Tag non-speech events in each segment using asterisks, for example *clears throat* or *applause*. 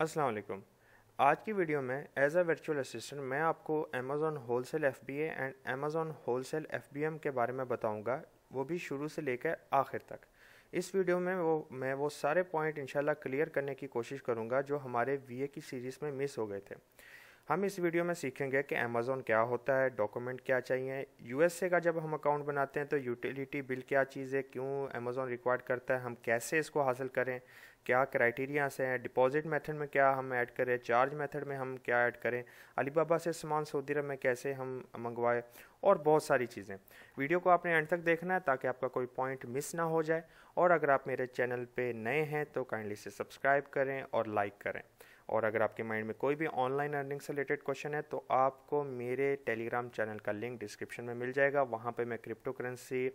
अस्सलाम वालेकुम आज की वीडियो में एज अ वर्चुअल असिस्टेंट मैं आपको Amazon wholesale FBA and Amazon wholesale FBM के बारे में बताऊंगा वो भी शुरू से लेकर आखिर तक इस वीडियो में वो मैं वो सारे पॉइंट इंशाल्लाह क्लियर करने की कोशिश करूंगा जो हमारे वीए की सीरीज़ में मिस हो गए थे हम इस वीडियो में सीखेंगे कि अमेज़ोन क्या होता है डॉक्यूमेंट क्या चाहिए यूएसए का जब हम अकाउंट बनाते हैं तो यूटिलिटी बिल क्या चीज़ है क्यों अमेज़ोन रिक्वायर्ड करता है हम कैसे इसको हासिल करें क्या क्राइटेरिया से हैं डिपॉजिट मेथड में क्या हम ऐड करें चार्ज मेथड में हम क्या ऐड करें अलीबाबा से सामान सऊदी अरब में कैसे हम मंगवाएं और बहुत सारी चीज़ें वीडियो को आपने एंड तक देखना है ताकि आपका कोई पॉइंट मिस ना हो जाए और अगर आप मेरे चैनल पे नए हैं तो काइंडली से सब्सक्राइब करें और लाइक करें और अगर आपके माइंड में कोई भी ऑनलाइन अर्निंग से रिलेटेड क्वेश्चन है तो आपको मेरे टेलीग्राम चैनल का लिंक डिस्क्रिप्शन में मिल जाएगा वहाँ पर मैं crypto currency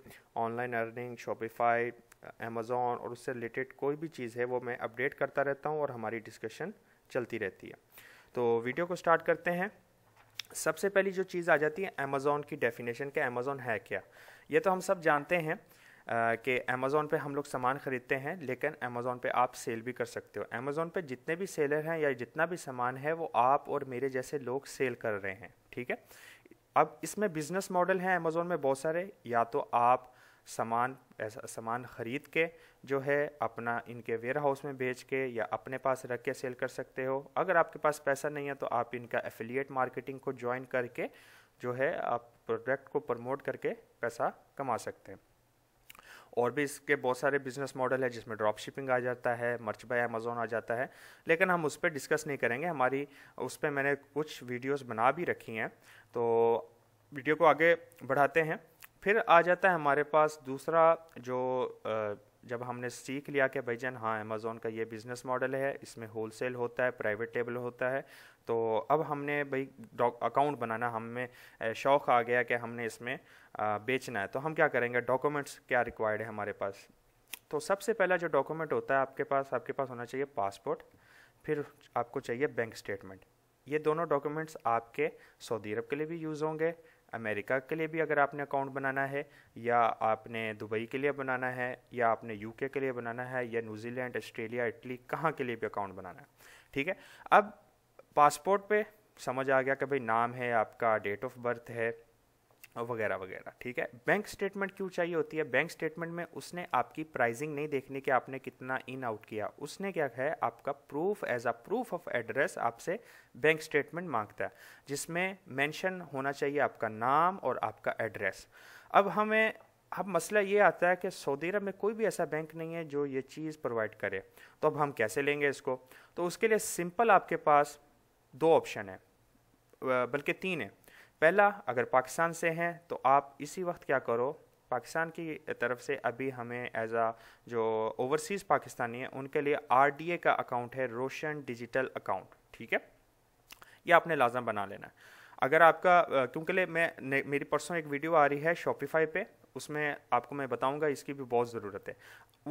online earning Shopify Amazon और उससे रिलेटेड कोई भी चीज़ है वो मैं अपडेट करता रहता हूँ और हमारी डिस्कशन चलती रहती है तो वीडियो को स्टार्ट करते हैं सबसे पहली जो चीज़ आ जाती है अमेज़ोन की डेफिनेशन के अमेज़ोन है क्या ये तो हम सब जानते हैं कि अमेज़ोन पे हम लोग सामान ख़रीदते हैं लेकिन अमेज़ोन पे आप सेल भी कर सकते हो अमेज़ोन पे जितने भी सेलर हैं या जितना भी सामान है वो आप और मेरे जैसे लोग सेल कर रहे हैं ठीक है अब इसमें बिज़नेस मॉडल हैं अमेज़ोन में बहुत सारे या तो आप सामान सामान ख़रीद के जो है अपना इनके वेयर हाउस में बेच के या अपने पास रख के सेल कर सकते हो अगर आपके पास पैसा नहीं है तो आप इनका एफिलिएट मार्केटिंग को ज्वाइन करके जो है आप प्रोडक्ट को प्रमोट करके पैसा कमा सकते हैं और भी इसके बहुत सारे बिजनेस मॉडल है जिसमें ड्रॉप शिपिंग आ जाता है मर्च बाय अमेजोन आ जाता है लेकिन हम उस पर डिस्कस नहीं करेंगे हमारी उस पर मैंने कुछ वीडियोस बना भी रखी हैं तो वीडियो को आगे बढ़ाते हैं फिर आ जाता है हमारे पास दूसरा जो जब हमने सीख लिया कि भाई जान हाँ अमेज़ोन का ये बिज़नेस मॉडल है इसमें होल सेल होता है प्राइवेट टेबल होता है तो अब हमने भाई अकाउंट बनाना हमें शौक़ आ गया कि हमने इसमें बेचना है तो हम क्या करेंगे डॉक्यूमेंट्स क्या रिक्वायर्ड है हमारे पास तो सबसे पहला जो डॉक्यूमेंट होता है आपके पास आपके पास होना चाहिए पासपोर्ट फिर आपको चाहिए बैंक स्टेटमेंट ये दोनों डॉक्यूमेंट्स आपके सऊदी अरब के लिए भी यूज़ होंगे अमेरिका के लिए भी अगर आपने अकाउंट बनाना है या आपने दुबई के लिए बनाना है या आपने यूके के लिए बनाना है या न्यूजीलैंड ऑस्ट्रेलिया इटली कहाँ के लिए भी अकाउंट बनाना है ठीक है अब पासपोर्ट पे समझ आ गया कि भाई नाम है आपका डेट ऑफ बर्थ है वगैरह वगैरह ठीक है बैंक स्टेटमेंट क्यों चाहिए होती है बैंक स्टेटमेंट में उसने आपकी प्राइसिंग नहीं देखने की आपने कितना इन आउट किया उसने क्या है आपका proof as a proof of address आपसे बैंक स्टेटमेंट मांगता है जिसमें मेंशन होना चाहिए आपका नाम और आपका एड्रेस अब हमें अब मसला ये आता है कि सऊदी अरब में कोई भी ऐसा बैंक नहीं है जो ये चीज़ प्रोवाइड करे तो अब हम कैसे लेंगे इसको तो उसके लिए सिंपल आपके पास दो ऑप्शन है बल्कि तीन है पहला अगर पाकिस्तान से हैं तो आप इसी वक्त क्या करो पाकिस्तान की तरफ से अभी हमें एज आ जो ओवरसीज़ पाकिस्तानी है उनके लिए आर का अकाउंट है रोशन डिजिटल अकाउंट ठीक है ये आपने लाजम बना लेना है अगर आपका क्योंकि मैं मेरी परसों एक वीडियो आ रही है शॉपिफाई पे उसमें आपको मैं बताऊंगा इसकी भी बहुत ज़रूरत है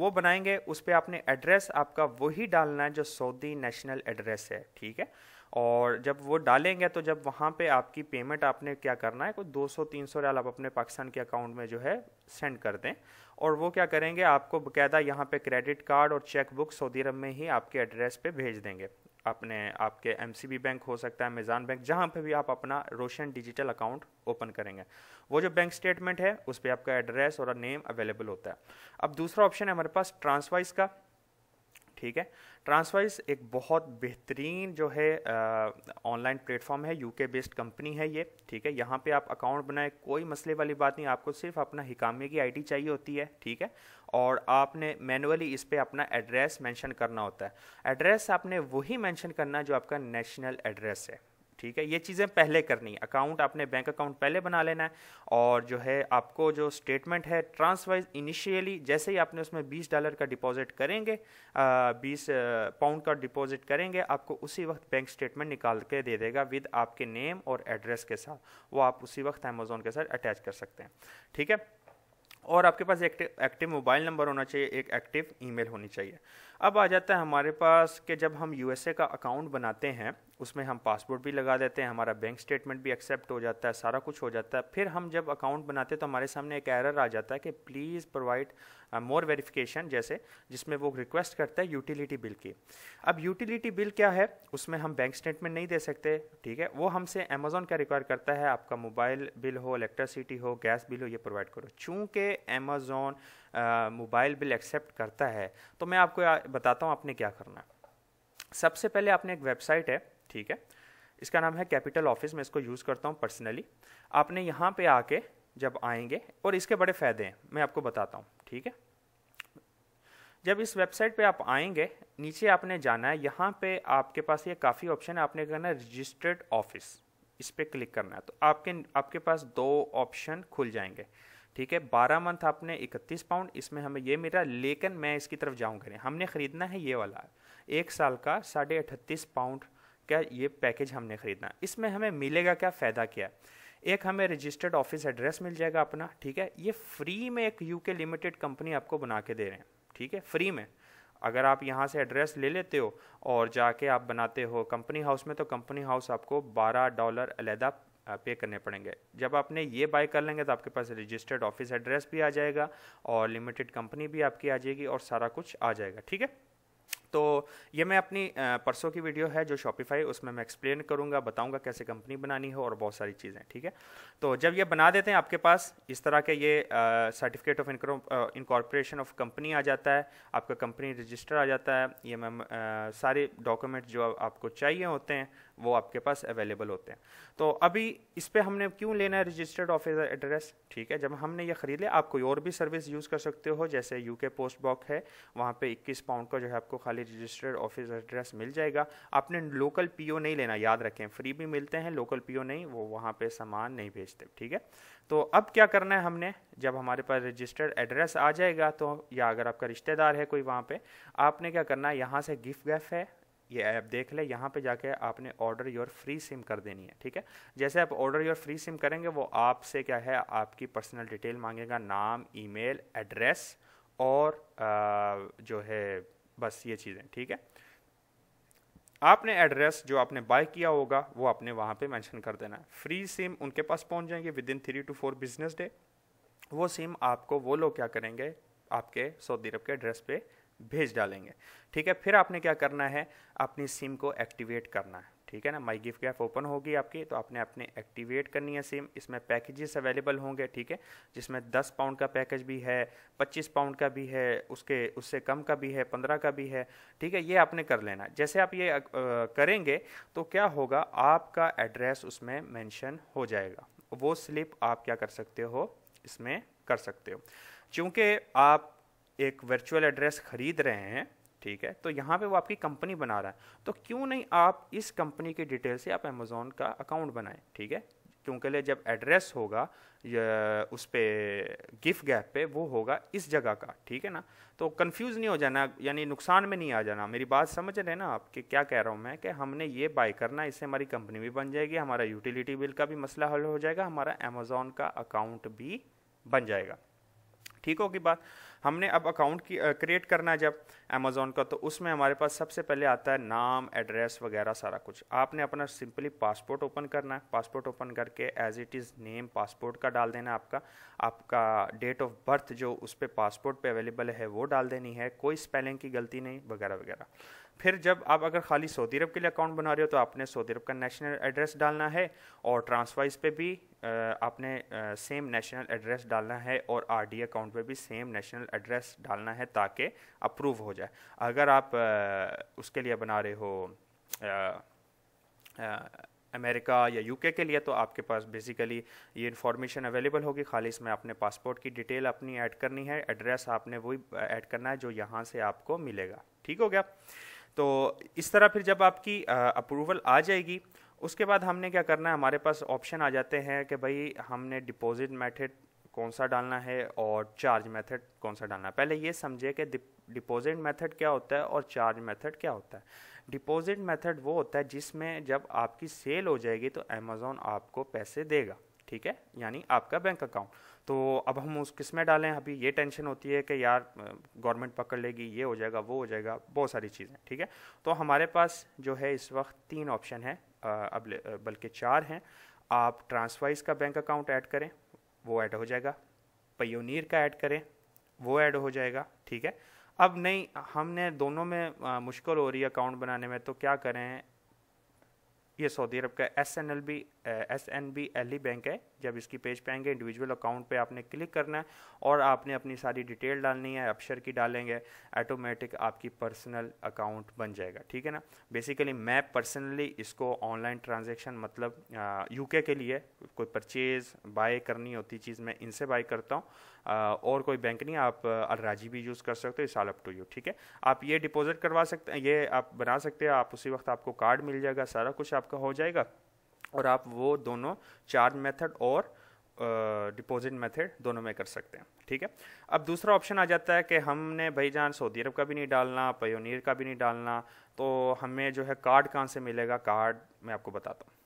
वो बनाएंगे उस पर आपने एड्रेस आपका वही डालना है जो सऊदी नेशनल एड्रेस है ठीक है और जब वो डालेंगे तो जब वहाँ पे आपकी पेमेंट आपने क्या करना है कोई 200-300 सौ आप अपने पाकिस्तान के अकाउंट में जो है सेंड कर दें और वो क्या करेंगे आपको बकायदा यहाँ पे क्रेडिट कार्ड और चेक बुक सऊदी अरब में ही आपके एड्रेस पे भेज देंगे अपने आपके एम बैंक हो सकता है मेज़ान बैंक जहाँ पर भी आप अपना रोशन डिजिटल अकाउंट ओपन करेंगे वो जो बैंक स्टेटमेंट है उस पर आपका एड्रेस और नेम अवेलेबल होता है अब दूसरा ऑप्शन है हमारे पास ट्रांसवाइज का ठीक है ट्रांसवाइज एक बहुत बेहतरीन जो है ऑनलाइन प्लेटफॉर्म है यूके बेस्ड कंपनी है ये ठीक है यहाँ पे आप अकाउंट बनाए कोई मसले वाली बात नहीं आपको सिर्फ अपना हिकामे की आईडी चाहिए होती है ठीक है और आपने मैनुअली इस पर अपना एड्रेस मेंशन करना होता है एड्रेस आपने वही मेंशन करना जो आपका नेशनल एड्रेस है ठीक है ये चीज़ें पहले करनी अकाउंट आपने बैंक अकाउंट पहले बना लेना है और जो है आपको जो स्टेटमेंट है ट्रांसवाइज इनिशियली जैसे ही आपने उसमें बीस डॉलर का डिपॉजिट करेंगे बीस पाउंड का डिपॉजिट करेंगे आपको उसी वक्त बैंक स्टेटमेंट निकाल के दे देगा विद आपके नेम और एड्रेस के साथ वो आप उसी वक्त अमेजोन के साथ अटैच कर सकते हैं ठीक है और आपके पास एक्टिव एक्टिव मोबाइल नंबर होना चाहिए एक एक्टिव ईमेल होनी चाहिए अब आ जाता है हमारे पास कि जब हम यूएसए का अकाउंट बनाते हैं उसमें हम पासपोर्ट भी लगा देते हैं हमारा बैंक स्टेटमेंट भी एक्सेप्ट हो जाता है सारा कुछ हो जाता है फिर हम जब अकाउंट बनाते हैं तो हमारे सामने एक एरर आ जाता है कि प्लीज़ प्रोवाइड मोर वेरिफिकेशन जैसे जिसमें वो रिक्वेस्ट करता है यूटिलिटी बिल की अब यूटिलिटी बिल क्या है उसमें हम बैंक स्टेटमेंट नहीं दे सकते ठीक है वो हमसे अमेजोन क्या रिक्वायर करता है आपका मोबाइल बिल हो इलेक्ट्रिसिटी हो गैस बिल हो ये प्रोवाइड करो चूँकि अमेजोन मोबाइल बिल एक्सेप्ट करता है तो मैं आपको बताता हूँ आपने क्या करना है सबसे पहले आपने एक वेबसाइट है ठीक है इसका नाम है कैपिटल ऑफिस मैं इसको यूज़ करता हूँ पर्सनली आपने यहाँ पे आके जब आएंगे और इसके बड़े फ़ायदे हैं मैं आपको बताता हूँ ठीक है जब इस वेबसाइट पे आप आएंगे नीचे आपने जाना है यहाँ पे आपके पास ये काफ़ी ऑप्शन है आपने करना है रजिस्टर्ड ऑफिस इस पर क्लिक करना है तो आपके आपके पास दो ऑप्शन खुल जाएंगे ठीक है बारह मंथ आपने इकतीस पाउंड इसमें हमें ये मिला लेकिन मैं इसकी तरफ जाऊँगा नहीं हमने ख़रीदना है ये वाला एक साल का साढ़े अठतीस पाउंड का ये पैकेज हमने ख़रीदना इसमें हमें मिलेगा क्या फ़ायदा क्या है एक हमें रजिस्टर्ड ऑफिस एड्रेस मिल जाएगा अपना ठीक है ये फ्री में एक यूके लिमिटेड कंपनी आपको बना के दे रहे हैं ठीक है फ्री में अगर आप यहाँ से एड्रेस ले लेते हो और जाके आप बनाते हो कंपनी हाउस में तो कंपनी हाउस आपको 12 डॉलर अलहदा पे करने पड़ेंगे जब आपने ये बाय कर लेंगे तो आपके पास रजिस्टर्ड ऑफिस एड्रेस भी आ जाएगा और लिमिटेड कंपनी भी आपकी आ जाएगी और सारा कुछ आ जाएगा ठीक है तो ये मैं अपनी परसों की वीडियो है जो शॉपिफाई उसमें मैं एक्सप्लेन करूँगा बताऊँगा कैसे कंपनी बनानी है और बहुत सारी चीज़ें ठीक है तो जब ये बना देते हैं आपके पास इस तरह के ये certificate of incorporation of company आ जाता है आपका कंपनी रजिस्टर आ जाता है ये मैम सारे डॉक्यूमेंट जो आपको चाहिए होते हैं वो आपके पास अवेलेबल होते हैं तो अभी इस पर हमने क्यों लेना है रजिस्टर्ड ऑफिसर एड्रेस ठीक है जब हमने ये ख़रीद लिया आप कोई और भी सर्विस यूज़ कर सकते हो जैसे यूके पोस्ट बॉक्स है वहाँ पे 21 पाउंड का जो है आपको खाली रजिस्टर्ड ऑफिस एड्रेस मिल जाएगा आपने लोकल पीओ नहीं लेना याद रखें फ्री भी मिलते हैं लोकल ओ नहीं वो वहाँ पर सामान नहीं भेजते ठीक है तो अब क्या करना है हमने जब हमारे पास रजिस्टर्ड एड्रेस आ जाएगा तो या अगर आपका रिश्तेदार है कोई वहाँ पर आपने क्या करना है यहाँ से गिफ्ट गैफ है ये ऐप देख ले यहाँ पे जाके आपने ऑर्डर योर फ्री सिम कर देनी है ठीक है जैसे आप ऑर्डर योर फ्री सिम करेंगे वो आपसे क्या है आपकी पर्सनल डिटेल मांगेगा नाम ईमेल एड्रेस और आ, जो है बस ये चीज़ें ठीक है आपने एड्रेस जो आपने बाय किया होगा वो आपने वहाँ पे मेंशन कर देना है फ्री सिम उनके पास पहुँच जाएंगे within three two four business day वो सिम आपको वो लोग क्या करेंगे आपके सऊदी अरब के एड्रेस पे भेज डालेंगे ठीक है फिर आपने क्या करना है अपनी सिम को एक्टिवेट करना है ठीक है ना माई गिफ्ट ऐप ओपन होगी आपकी तो आपने अपने एक्टिवेट करनी है सिम इसमें पैकेजेस अवेलेबल होंगे ठीक है जिसमें 10 पाउंड का पैकेज भी है 25 पाउंड का भी है उसके उससे कम का भी है 15 का भी है ठीक है ये आपने कर लेना जैसे आप ये करेंगे तो क्या होगा आपका एड्रेस उसमें मैंशन हो जाएगा वो स्लिप आप क्या कर सकते हो इसमें कर सकते हो चूँकि आप एक वर्चुअल एड्रेस ख़रीद रहे हैं ठीक है तो यहाँ पे वो आपकी कंपनी बना रहा है तो क्यों नहीं आप इस कंपनी की डिटेल से आप अमेज़ोन का अकाउंट बनाएं ठीक है क्योंकि लिए जब एड्रेस होगा उस पर गिफ्ट गैप पे वो होगा इस जगह का ठीक है ना तो कंफ्यूज नहीं हो जाना यानी नुकसान में नहीं आ जाना मेरी बात समझ रहे ना आप कि क्या कह रहा हूँ मैं कि हमने ये बाय करना इससे हमारी कंपनी भी बन जाएगी हमारा यूटिलिटी बिल का भी मसला हल हो जाएगा हमारा अमेज़ोन का अकाउंट भी बन जाएगा ठीक होगी बात हमने अब अकाउंट की क्रिएट करना है जब अमेज़ोन का तो उसमें हमारे पास सबसे पहले आता है नाम एड्रेस वगैरह सारा कुछ आपने अपना सिंपली पासपोर्ट ओपन करना है पासपोर्ट ओपन करके as it is name passport का डाल देना आपका आपका डेट ऑफ बर्थ जो उस पर पासपोर्ट पर अवेलेबल है वो डाल देनी है कोई स्पेलिंग की गलती नहीं वगैरह वगैरह फिर जब आप अगर खाली सऊदी अरब के लिए अकाउंट बना रहे हो तो आपने सऊदी अरब का नेशनल एड्रेस डालना है और ट्रांसवाइज पे भी आपने सेम नेशनल एड्रेस डालना है और आरडी अकाउंट पे भी सेम नेशनल एड्रेस डालना है ताकि अप्रूव हो जाए अगर आप उसके लिए बना रहे हो अमेरिका या यूके के लिए तो आपके पास बेसिकली ये इन्फॉर्मेशन अवेलेबल होगी खाली इसमें आपने पासपोर्ट की डिटेल अपनी ऐड करनी है एड्रेस आपने वही ऐड करना है जो यहाँ से आपको मिलेगा ठीक हो गया तो इस तरह फिर जब आपकी अप्रूवल आ जाएगी उसके बाद हमने क्या करना है हमारे पास ऑप्शन आ जाते हैं कि भाई हमने डिपॉजिट मेथड कौन सा डालना है और चार्ज मेथड कौन सा डालना है पहले ये समझे कि डिपॉजिट मेथड क्या होता है और चार्ज मेथड क्या होता है डिपॉजिट मेथड वो होता है जिसमें जब आपकी सेल हो जाएगी तो अमेज़ोन आपको पैसे देगा ठीक है यानी आपका बैंक अकाउंट तो अब हम उस किस में डालें अभी ये टेंशन होती है कि यार गवर्नमेंट पकड़ लेगी ये हो जाएगा वो हो जाएगा बहुत सारी चीज़ें ठीक है तो हमारे पास जो है इस वक्त तीन ऑप्शन हैं अब बल्कि चार हैं आप ट्रांसवाइज का बैंक अकाउंट ऐड करें वो ऐड हो जाएगा पयोनीर का ऐड करें वो ऐड हो जाएगा ठीक है अब नहीं हमने दोनों में मुश्किल हो रही है अकाउंट बनाने में तो क्या करें ये सऊदी अरब का S N L B S N B L E bank है जब इसकी पेज पे आएंगे इंडिविजुअल अकाउंट पे आपने क्लिक करना है और आपने अपनी सारी डिटेल डालनी है अक्षर की डालेंगे ऑटोमेटिक आपकी पर्सनल अकाउंट बन जाएगा ठीक है ना बेसिकली मैं पर्सनली इसको ऑनलाइन ट्रांजेक्शन मतलब यूके के लिए कोई परचेज़ बाय करनी होती चीज़ मैं इनसे बाय करता हूँ और कोई बैंक नहीं आप अलराजी भी यूज़ कर सकते हो इस ऑल अप टू यू ठीक है आप ये डिपॉजिट करवा सकते हैं ये आप बना सकते हैं आप उसी वक्त आपको कार्ड मिल जाएगा सारा कुछ आपका हो जाएगा और आप वो दोनों चार्ज मेथड और डिपॉजिट uh, मेथड दोनों में कर सकते हैं ठीक है अब दूसरा ऑप्शन आ जाता है कि हमने भाई जान सऊदी अरब का भी नहीं डालना पयोनीर का भी नहीं डालना तो हमें जो है कार्ड कहाँ से मिलेगा कार्ड मैं आपको बताता हूँ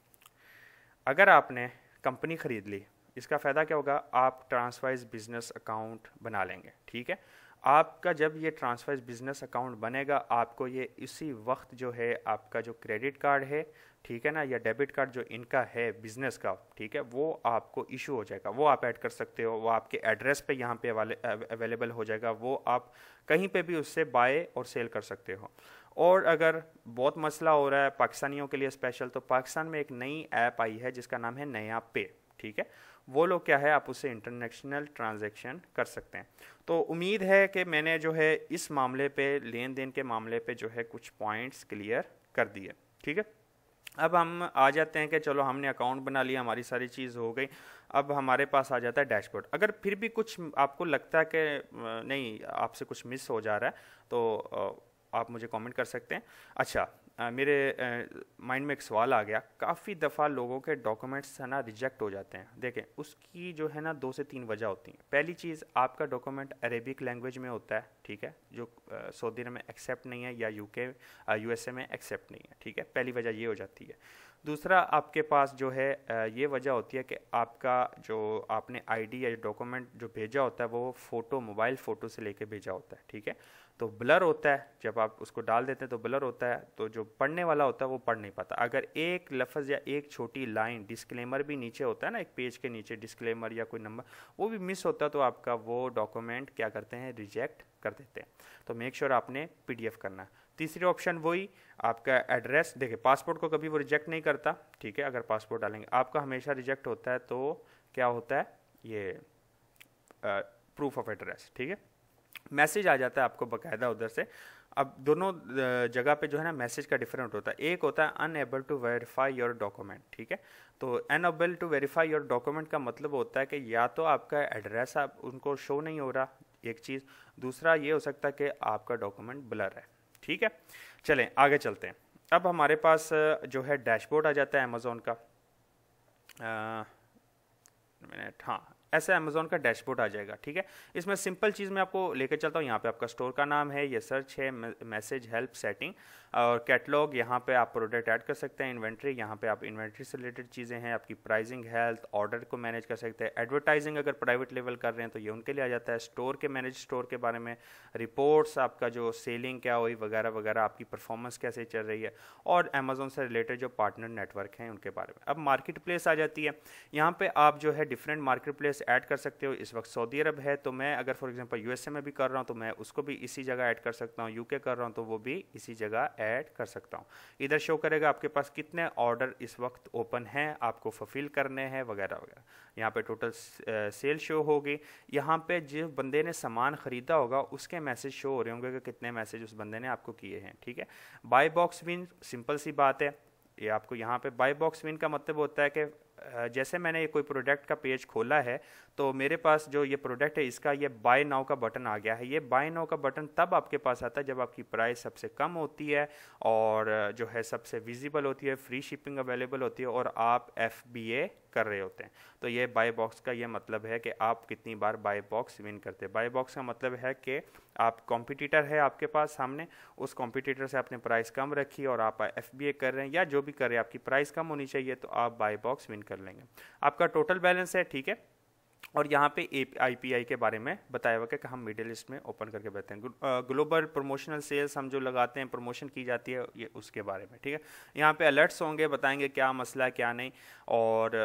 अगर आपने कंपनी ख़रीद ली इसका फ़ायदा क्या होगा आप ट्रांसफाइज बिजनेस अकाउंट बना लेंगे ठीक है आपका जब ये ट्रांसफाइज बिजनेस अकाउंट बनेगा आपको ये इसी वक्त जो है आपका जो क्रेडिट कार्ड है ठीक है ना या डेबिट कार्ड जो इनका है बिजनेस का ठीक है वो आपको इशू हो जाएगा वो आप ऐड कर सकते हो वो आपके एड्रेस पे यहाँ पे अवेलेबल हो जाएगा वो आप कहीं पे भी उससे बाय और सेल कर सकते हो और अगर बहुत मसला हो रहा है पाकिस्तानियों के लिए स्पेशल तो पाकिस्तान में एक नई ऐप आई है जिसका नाम है नया पे ठीक है वो लोग क्या है आप उससे इंटरनेशनल ट्रांजेक्शन कर सकते हैं तो उम्मीद है कि मैंने जो है इस मामले पे लेन देन के मामले पे जो है कुछ पॉइंट्स क्लियर कर दिए ठीक है अब हम आ जाते हैं कि चलो हमने अकाउंट बना लिया हमारी सारी चीज़ हो गई अब हमारे पास आ जाता है डैशबोर्ड अगर फिर भी कुछ आपको लगता है कि नहीं आपसे कुछ मिस हो जा रहा है तो आप मुझे कमेंट कर सकते हैं अच्छा आ, मेरे माइंड में एक सवाल आ गया काफ़ी दफ़ा लोगों के डॉक्यूमेंट्स है ना रिजेक्ट हो जाते हैं देखें उसकी जो है ना दो से तीन वजह होती हैं पहली चीज़ आपका डॉक्यूमेंट अरेबिक लैंग्वेज में होता है ठीक है जो सऊदी अरब में एक्सेप्ट नहीं है या यूके यूएसए में एक्सेप्ट नहीं है ठीक है पहली वजह ये हो जाती है दूसरा आपके पास जो है ये वजह होती है कि आपका जो आपने आईडी या डॉक्यूमेंट जो भेजा होता है वो फ़ोटो मोबाइल फ़ोटो से लेके भेजा होता है ठीक है तो ब्लर होता है जब आप उसको डाल देते हैं तो ब्लर होता है तो जो पढ़ने वाला होता है वो पढ़ नहीं पाता अगर एक लफ्ज़ या एक छोटी लाइन डिस्क्लेमर भी नीचे होता है ना एक पेज के नीचे डिस्क्लेमर या कोई नंबर वो भी मिस होता है तो आपका वो डॉक्यूमेंट क्या करते हैं रिजेक्ट कर देते हैं तो मेक श्योर sure आपने पी करना है तीसरी ऑप्शन वही आपका एड्रेस देखिए पासपोर्ट को कभी वो रिजेक्ट नहीं करता ठीक है अगर पासपोर्ट डालेंगे आपका हमेशा रिजेक्ट होता है तो क्या होता है ये प्रूफ ऑफ एड्रेस ठीक है मैसेज आ जाता है आपको बकायदा उधर से अब दोनों जगह पे जो है ना मैसेज का डिफरेंट होता है एक होता है unable to verify your document ठीक है तो unable to verify your document का मतलब होता है कि या तो आपका एड्रेस आप उनको शो नहीं हो रहा एक चीज़ दूसरा ये हो सकता है कि आपका डॉक्यूमेंट ब्लर है ठीक है चलें आगे चलते हैं अब हमारे पास जो है डैशबोर्ड आ जाता है अमेज़ोन का मिनट हाँ ऐसे अमेज़ोन का डैशबोर्ड आ जाएगा ठीक है इसमें सिंपल चीज़ मैं आपको लेकर चलता हूँ यहाँ पे आपका स्टोर का नाम है ये सर्च है मैसेज हेल्प सेटिंग और कैटलॉग यहाँ पे आप प्रोडक्ट ऐड कर सकते हैं इन्वेंट्री यहाँ पे आप इन्वेंट्री से रिलेटेड चीज़ें हैं आपकी प्राइसिंग हेल्थ ऑर्डर को मैनेज कर सकते हैं एडवर्टाइजिंग अगर प्राइवेट लेवल कर रहे हैं तो ये उनके लिए आ जाता है स्टोर के मैनेज स्टोर के बारे में रिपोर्ट्स आपका जो सेलिंग क्या हुई वगैरह वगैरह आपकी परफॉर्मेंस कैसे चल रही है और अमेजोन से रिलेटेड जो पार्टनर नेटवर्क हैं उनके बारे में अब मार्केट प्लेस आ जाती है यहाँ पर आप जो है डिफरेंट मार्केट प्लेस ऐड कर सकते हो इस वक्त सऊदी अरब है तो मैं अगर फॉर एग्जाम्पल यू में भी कर रहा हूँ तो मैं उसको भी इसी जगह ऐड कर सकता हूँ यू कर रहा हूँ तो वो भी इसी जगह ऐड कर सकता हूँ इधर शो करेगा आपके पास कितने ऑर्डर इस वक्त ओपन हैं आपको फुलफिल करने हैं वगैरह वगैरह यहाँ पे टोटल सेल शो होगी यहाँ पे जिस बंदे ने सामान ख़रीदा होगा उसके मैसेज शो हो रहे होंगे कि कितने मैसेज उस बंदे ने आपको किए हैं ठीक है बाई बॉक्स विन सिंपल सी बात है ये आपको यहाँ पे बाई बॉक्स विन का मतलब होता है कि जैसे मैंने कोई प्रोडक्ट का पेज खोला है तो मेरे पास जो ये प्रोडक्ट है इसका ये बाय नाउ का बटन आ गया है ये बाय नाउ का बटन तब आपके पास आता है जब आपकी प्राइस सबसे कम होती है और जो है सबसे विजिबल होती है फ्री शिपिंग अवेलेबल होती है और आप एफ बी ए कर रहे होते हैं तो ये बाय बॉक्स का ये मतलब है कि आप कितनी बार बाय बॉक्स विन करते हैं बाय बॉक्स का मतलब है कि आप कॉम्पिटिटर है आपके पास सामने उस कॉम्पिटिटर से आपने प्राइस कम रखी और आप एफ कर रहे हैं या जो भी कर रहे हैं आपकी प्राइस कम होनी चाहिए तो आप बाय बॉक्स विन कर लेंगे आपका टोटल बैलेंस है ठीक है और यहाँ पे आई के बारे में बताया हुआ कि हम मिडिल ईस्ट में ओपन करके बैठते हैं ग्लोबल प्रमोशनल सेल्स हम जो लगाते हैं प्रमोशन की जाती है ये उसके बारे में ठीक है यहाँ पे अलर्ट्स होंगे बताएंगे क्या मसला क्या नहीं और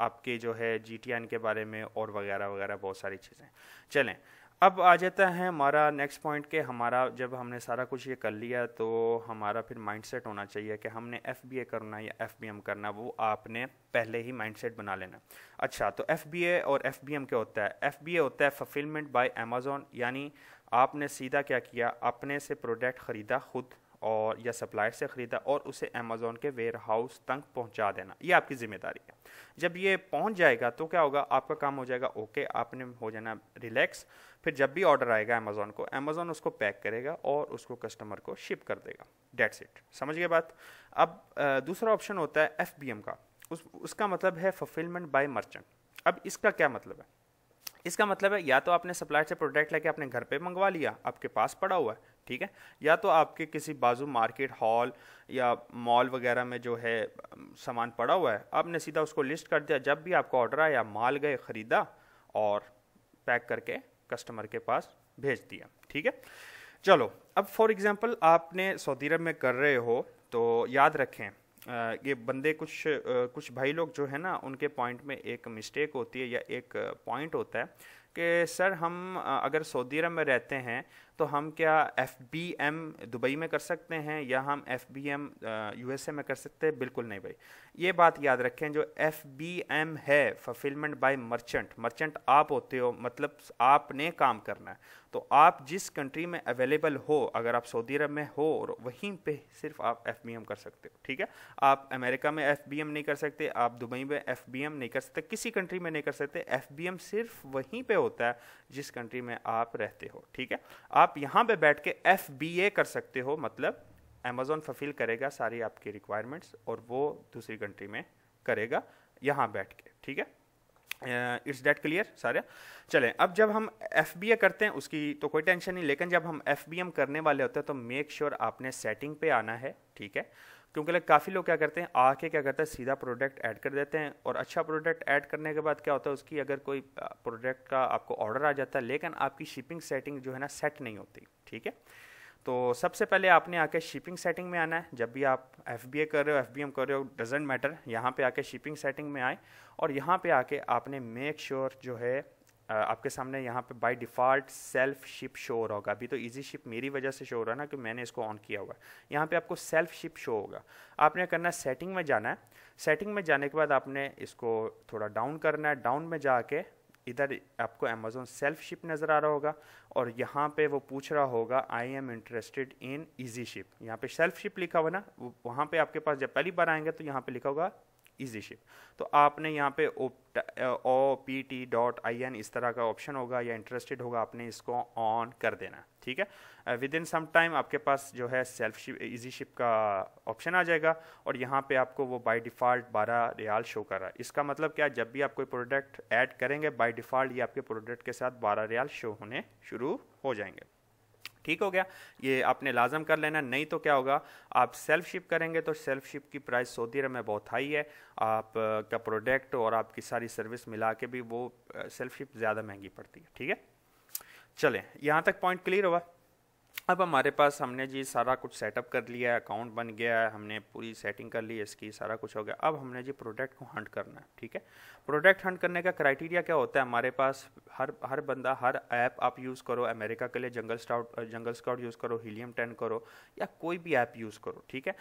आपके जो है जी के बारे में और वगैरह वगैरह बहुत सारी चीज़ें चलें अब आ जाता है हमारा नेक्स्ट पॉइंट के हमारा जब हमने सारा कुछ ये कर लिया तो हमारा फिर माइंडसेट होना चाहिए कि हमने एफ बी ए करना या एफ बी एम करना वो आपने पहले ही माइंडसेट बना लेना अच्छा तो एफ बी ए और एफ बी एम क्या होता है एफ बी ए होता है फुलफिलमेंट बाय अमेजोन यानी आपने सीधा क्या किया अपने से प्रोडक्ट ख़रीदा खुद और या सप्लायर से ख़रीदा और उसे अमेज़ोन के वेयर हाउस तक पहुंचा देना ये आपकी ज़िम्मेदारी है जब ये पहुंच जाएगा तो क्या होगा आपका काम हो जाएगा ओके आपने हो जाना रिलैक्स फिर जब भी ऑर्डर आएगा अमेज़ोन को अमेज़ोन उसको पैक करेगा और उसको कस्टमर को शिप कर देगा डेट्स इट समझ गए बात अब दूसरा ऑप्शन होता है एफ का उस, उसका मतलब है फुलफिलमेंट बाय मर्चेंट अब इसका क्या मतलब है इसका मतलब है या तो आपने सप्लायर से प्रोडक्ट लेके अपने घर पे मंगवा लिया आपके पास पड़ा हुआ है ठीक है या तो आपके किसी बाजू मार्केट हॉल या मॉल वगैरह में जो है सामान पड़ा हुआ है आपने सीधा उसको लिस्ट कर दिया जब भी आपका ऑर्डर आया माल गए ख़रीदा और पैक करके कस्टमर के पास भेज दिया ठीक है चलो अब फॉर एग्ज़ाम्पल आपने सऊदी अरब में कर रहे हो तो याद रखें ये बंदे कुछ कुछ भाई लोग जो है ना उनके पॉइंट में एक मिस्टेक होती है या एक पॉइंट होता है कि सर हम अगर सऊदी अरब में रहते हैं तो हम क्या एफ बी एम दुबई में कर सकते हैं या हम F B M U S A में कर सकते हैं बिल्कुल नहीं भाई ये बात याद रखें जो एफ बी एम है फुलफिलमेंट बाय मर्चेंट मर्चेंट आप होते हो मतलब आपने काम करना है तो आप जिस कंट्री में अवेलेबल हो अगर आप सऊदी अरब में हो और वहीं पे सिर्फ आप एफ बी एम कर सकते हो ठीक है आप अमेरिका में एफ बी एम नहीं कर सकते आप दुबई में एफ बी एम नहीं कर सकते किसी कंट्री में नहीं कर सकते एफ बी एम सिर्फ वहीं पे होता है जिस कंट्री में आप रहते हो ठीक है आप आप यहाँ पे बैठ के एफ बी ए कर सकते हो मतलब अमेजोन फफिल करेगा सारी आपकी रिक्वायरमेंट्स और वो दूसरी कंट्री में करेगा यहाँ बैठ के ठीक है इट्स डेट क्लियर सारे चलें अब जब हम एफ बी ए करते हैं उसकी तो कोई टेंशन नहीं लेकिन जब हम एफ बी एम करने वाले होते हैं तो मेक श्योर sure आपने सेटिंग पे आना है ठीक है क्योंकि लाइक काफ़ी लोग क्या करते हैं आके क्या करते हैं सीधा प्रोडक्ट ऐड कर देते हैं और अच्छा प्रोडक्ट ऐड करने के बाद क्या होता है उसकी अगर कोई प्रोडक्ट का आपको ऑर्डर आ जाता है लेकिन आपकी शिपिंग सेटिंग जो है ना सेट नहीं होती ठीक है तो सबसे पहले आपने आके शिपिंग सेटिंग में आना है जब भी आप एफ कर रहे हो एफ कर रहे हो डजेंट मैटर यहाँ पे आके शिपिंग सेटिंग में आए और यहाँ पे आके आपने मेक श्योर sure जो है आपके सामने यहाँ पे by default self ship show हो रहा होगा अभी तो इजी शिप मेरी वजह से शो हो रहा है ना कि मैंने इसको ऑन किया हुआ है यहाँ पे आपको सेल्फ शिप शो होगा आपने करना सेटिंग में जाना है सेटिंग में जाने के बाद आपने इसको थोड़ा डाउन करना है डाउन में जाके इधर आपको अमेजोन सेल्फ शिप नज़र आ रहा होगा और यहाँ पे वो पूछ रहा होगा I am interested in easy ship यहाँ पे सेल्फ शिप लिखा हुआ ना वहाँ पे आपके पास जब पहली बार आएंगे तो यहाँ पे लिखा होगा ईजी शिप तो आपने यहाँ पे O P T dot I N इस तरह का ऑप्शन होगा या इंटरेस्टेड होगा आपने इसको ऑन कर देना ठीक है विद इन सम टाइम आपके पास जो है सेल्फ शिप ईजी शिप का ऑप्शन आ जाएगा और यहाँ पे आपको वो बाय डिफ़ॉल्ट बारह रियाल शो कर रहा है इसका मतलब क्या जब भी आप कोई प्रोडक्ट ऐड करेंगे बाय डिफ़ॉल्ट ये आपके प्रोडक्ट के साथ बारह रियाल शो होने शुरू हो जाएंगे ठीक हो गया ये आपने लाजम कर लेना नहीं तो क्या होगा आप सेल्फ शिप करेंगे तो सेल्फ शिप की प्राइस सऊदी अरब में बहुत हाई है आप का प्रोडक्ट और आपकी सारी सर्विस मिला के भी वो सेल्फ शिप ज़्यादा महंगी पड़ती है ठीक है चलें यहाँ तक पॉइंट क्लियर हुआ अब हमारे पास हमने जी सारा कुछ सेटअप कर लिया है अकाउंट बन गया है हमने पूरी सेटिंग कर ली इसकी सारा कुछ हो गया अब हमने जी प्रोडक्ट को हंट करना है ठीक है प्रोडक्ट हंट करने का क्राइटेरिया क्या होता है हमारे पास हर हर बंदा हर ऐप आप यूज़ करो अमेरिका के लिए Jungle Scout Jungle Scout use करो हीलियम टेन करो या कोई भी ऐप यूज़ करो ठीक है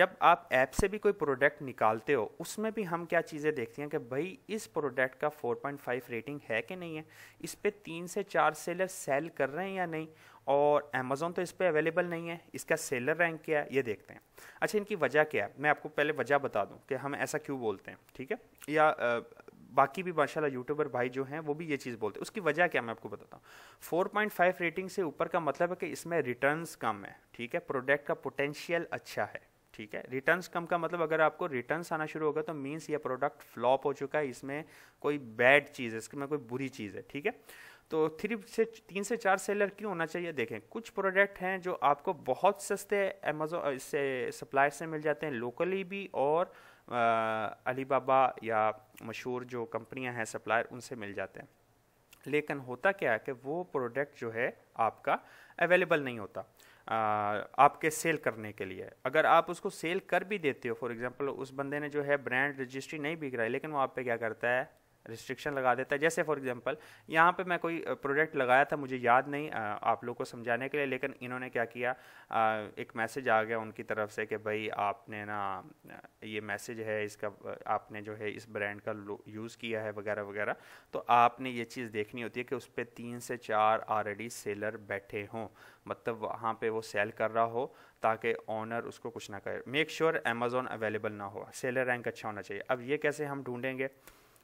जब आप ऐप से भी कोई प्रोडक्ट निकालते हो उसमें भी हम क्या चीज़ें देखते हैं कि भाई इस प्रोडक्ट का 4.5 रेटिंग है कि नहीं है इस पर तीन से चार सेलर सेल कर रहे हैं या नहीं और अमेज़ोन तो इस पर अवेलेबल नहीं है इसका सेलर रैंक क्या है ये देखते हैं अच्छा इनकी वजह क्या है मैं आपको पहले वजह बता दूं कि हम ऐसा क्यों बोलते हैं ठीक है या बाकी भी माशाल्लाह यूट्यूबर भाई जो हैं वो भी ये चीज़ बोलते हैं उसकी वजह क्या मैं आपको बताता हूँ फोर रेटिंग से ऊपर का मतलब है कि इसमें रिटर्न कम है ठीक है प्रोडक्ट का पोटेंशियल अच्छा है ठीक है रिटर्न्स कम का मतलब अगर आपको रिटर्न्स आना शुरू होगा तो मीन्स ये प्रोडक्ट फ्लॉप हो चुका है इसमें कोई बैड चीज़ है इसमें कोई बुरी चीज़ है ठीक है तो थ्री से तीन से चार सेलर क्यों होना चाहिए देखें कुछ प्रोडक्ट हैं जो आपको बहुत सस्ते अमेजो से सप्लायर से मिल जाते हैं लोकली भी और अलीबाबा या मशहूर जो कंपनियां हैं सप्लायर उनसे मिल जाते हैं लेकिन होता क्या है कि वो प्रोडक्ट जो है आपका अवेलेबल नहीं होता आ, आपके सेल करने के लिए अगर आप उसको सेल कर भी देते हो फॉर एग्जांपल उस बंदे ने जो है ब्रांड रजिस्ट्री नहीं बिक रहा है लेकिन वो आप पे क्या करता है रिस्ट्रिक्शन लगा देता है जैसे फॉर एग्जांपल यहाँ पे मैं कोई प्रोडक्ट लगाया था मुझे याद नहीं आप लोग को समझाने के लिए लेकिन इन्होंने क्या किया एक मैसेज आ गया उनकी तरफ से कि भाई आपने ना ये मैसेज है इसका आपने जो है इस ब्रांड का यूज़ किया है वगैरह वगैरह तो आपने ये चीज़ देखनी होती है कि उस पर तीन से चार ऑलरेडी सेलर बैठे हों मतलब वहाँ पे वो सेल कर रहा हो ताकि ऑनर उसको कुछ ना करे मेक श्योर अमेज़ोन अवेलेबल ना हो सेलर रैंक अच्छा होना चाहिए अब ये कैसे हम ढूंढेंगे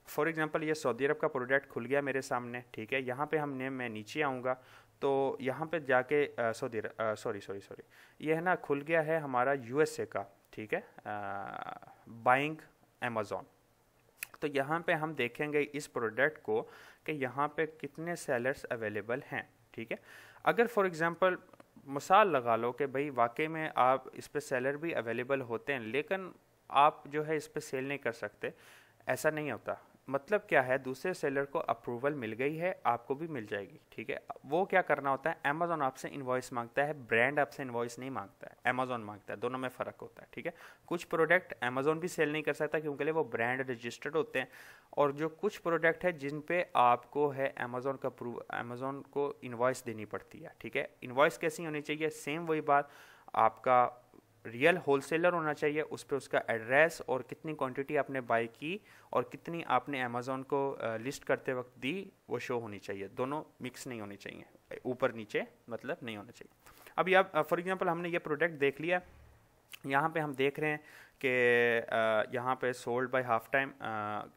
फॉर एग्जांपल ये सऊदी अरब का प्रोडक्ट खुल गया मेरे सामने ठीक है यहाँ पे हमने मैं नीचे आऊँगा तो यहाँ पे जाके सऊदी सॉरी सॉरी सॉरी ये है ना खुल गया है हमारा यूएसए का ठीक है बाइंग अमेज़ोन तो यहाँ पे हम देखेंगे इस प्रोडक्ट को कि यहाँ पे कितने सेलर्स अवेलेबल हैं ठीक है अगर फॉर एग्ज़ाम्पल मिसाल लगा लो कि भाई वाकई में आप इस पर सेलर भी अवेलेबल होते हैं लेकिन आप जो है इस पर सेल नहीं कर सकते ऐसा नहीं होता मतलब क्या है दूसरे सेलर को अप्रूवल मिल गई है आपको भी मिल जाएगी ठीक है वो क्या करना होता है अमेजोन आपसे इन्वॉइस मांगता है ब्रांड आपसे इन्वॉइस नहीं मांगता है अमेजोन मांगता है दोनों में फ़र्क होता है ठीक है कुछ प्रोडक्ट अमेजोन भी सेल नहीं कर सकता क्योंकि वो ब्रांड रजिस्टर्ड होते हैं और जो कुछ प्रोडक्ट है जिन पे आपको है अमेजोन का प्रूव अमेजोन को इन्वॉइस देनी पड़ती है ठीक है इन्वॉइस कैसी होनी चाहिए सेम वही बात आपका रियल होलसेलर होना चाहिए उस पर उसका एड्रेस और कितनी क्वांटिटी आपने बाई की और कितनी आपने अमेज़ोन को लिस्ट करते वक्त दी वो शो होनी चाहिए दोनों मिक्स नहीं होनी चाहिए ऊपर नीचे मतलब नहीं होना चाहिए अब या फॉर एग्जांपल हमने ये प्रोडक्ट देख लिया यहाँ पे हम देख रहे हैं कि यहाँ पे सोल्ड बाय हाफ टाइम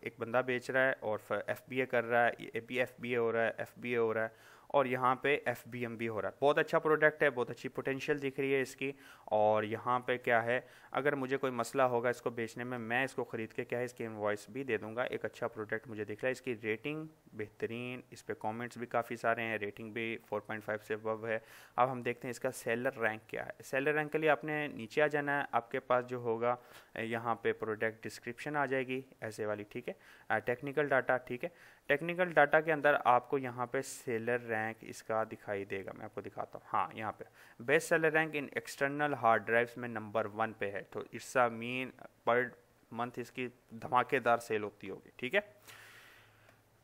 एक बंदा बेच रहा है और एफ बी ए कर रहा है A B F B A हो रहा है एफ बी ए हो रहा है और यहाँ पे एफ भी हो रहा है बहुत अच्छा प्रोडक्ट है बहुत अच्छी पोटेंशियल दिख रही है इसकी और यहाँ पे क्या है अगर मुझे कोई मसला होगा इसको बेचने में मैं इसको ख़रीद के क्या है इसकी इन्वॉइस भी दे दूंगा एक अच्छा प्रोडक्ट मुझे दिख रहा है इसकी रेटिंग बेहतरीन इस पर कॉमेंट्स भी काफ़ी सारे हैं रेटिंग भी फाइव से अब है अब हम देखते हैं इसका सेलर रैंक क्या है सेलर रैंक के लिए आपने नीचे आ जाना है आपके पास जो होगा यहाँ पर प्रोडक्ट डिस्क्रिप्शन आ जाएगी ऐसे वाली ठीक है टेक्निकल डाटा ठीक है टेक्निकल डाटा के अंदर आपको यहाँ पे सेलर रैंक इसका दिखाई देगा मैं आपको दिखाता हूँ हाँ यहाँ पे best seller rank in external hard drives में नंबर वन पे है तो it's a mean per month इसकी धमाकेदार सेल होती होगी ठीक है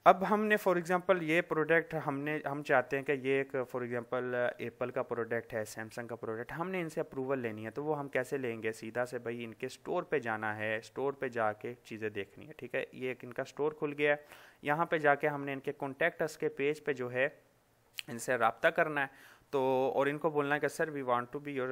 अब हमने फॉर एग्जांपल ये प्रोडक्ट हमने हम चाहते हैं कि ये एक फॉर एग्जांपल एप्पल का प्रोडक्ट है सैमसंग का प्रोडक्ट हमने इनसे अप्रूवल लेनी है तो वो हम कैसे लेंगे सीधा से भाई इनके स्टोर पे जाना है स्टोर पे जाके चीज़ें देखनी है ठीक है ये एक इनका स्टोर खुल गया है यहाँ पर जाके हमने इनके कॉन्टैक्ट के पेज पर पे जो है इनसे रबता करना है तो और इनको बोलना है कि sir we want to be your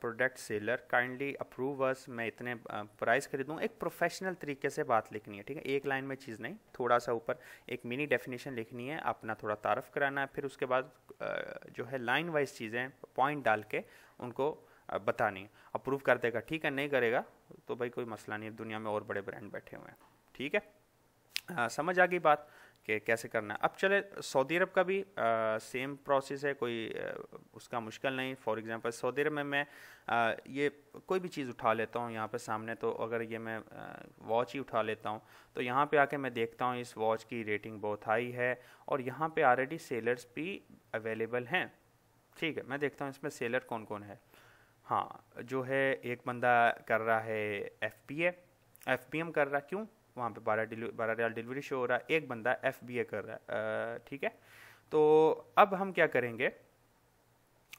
product seller kindly approve us मैं इतने प्राइस uh, खरीदूँ एक प्रोफेशनल तरीके से बात लिखनी है ठीक है एक लाइन में चीज़ नहीं थोड़ा सा ऊपर एक मिनी डेफिनेशन लिखनी है अपना थोड़ा तारफ़ कराना है फिर उसके बाद uh, जो है लाइन वाइज चीज़ें पॉइंट डाल के उनको uh, बतानी अप्रूव कर देगा ठीक है नहीं करेगा तो भाई कोई मसला नहीं दुनिया में और बड़े ब्रांड बैठे हुए हैं ठीक है आ, हाँ, समझ आ गई बात कि कैसे करना है अब चले सऊदी अरब का भी आ, सेम प्रोसेस है कोई आ, उसका मुश्किल नहीं फॉर एग्जांपल सऊदी अरब में मैं आ, ये कोई भी चीज़ उठा लेता हूँ यहाँ पे सामने तो अगर ये मैं वॉच ही उठा लेता हूँ तो यहाँ पे आके मैं देखता हूँ इस वॉच की रेटिंग बहुत हाई है और यहाँ पर ऑलरेडी सेलर्स भी अवेलेबल हैं ठीक है मैं देखता हूँ इसमें सेलर कौन कौन है हाँ जो है एक बंदा कर रहा है F P F P M कर रहा क्यों वहाँ पे बारह डिलीवरी बारह रियाल डिलीवरी शो हो रहा है एक बंदा एफ बी ए कर रहा है ठीक है तो अब हम क्या करेंगे